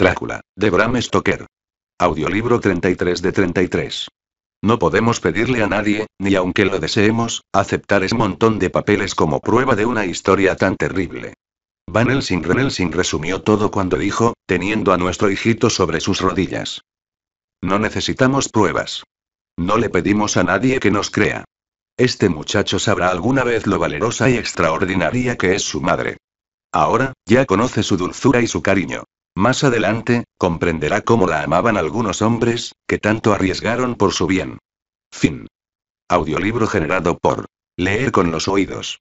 Drácula, de Bram Stoker. Audiolibro 33 de 33. No podemos pedirle a nadie, ni aunque lo deseemos, aceptar ese montón de papeles como prueba de una historia tan terrible. Van Helsing Renelsing resumió todo cuando dijo, teniendo a nuestro hijito sobre sus rodillas. No necesitamos pruebas. No le pedimos a nadie que nos crea. Este muchacho sabrá alguna vez lo valerosa y extraordinaria que es su madre. Ahora, ya conoce su dulzura y su cariño. Más adelante, comprenderá cómo la amaban algunos hombres, que tanto arriesgaron por su bien. Fin. Audiolibro generado por Leer con los oídos.